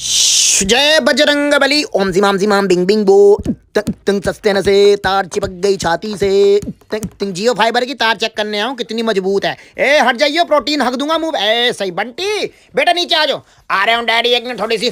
जय बजरंग बली ओम जी माम Bing Bing बो तंग तंग सस्ते न से तार चिपक गई छाती से तंग तंग जियो फाइबर की तार चेक करने आऊँ कितनी मजबूत है ए हट जाइयो प्रोटीन हक दूंगा मुंह ए सही बंटी बेटा नीचे आ जाओ आ रहे हूँ डैडी एक मिनट थोड़ी सी